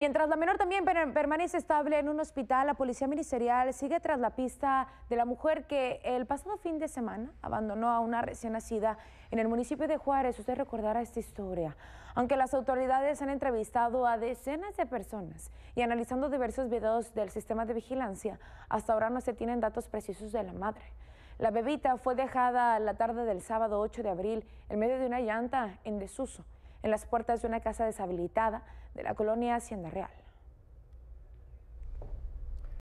Mientras la menor también permanece estable en un hospital, la Policía Ministerial sigue tras la pista de la mujer que el pasado fin de semana abandonó a una recién nacida en el municipio de Juárez. Usted recordará esta historia. Aunque las autoridades han entrevistado a decenas de personas y analizando diversos videos del sistema de vigilancia, hasta ahora no se tienen datos precisos de la madre. La bebita fue dejada la tarde del sábado 8 de abril en medio de una llanta en desuso en las puertas de una casa deshabilitada de la colonia Hacienda Real.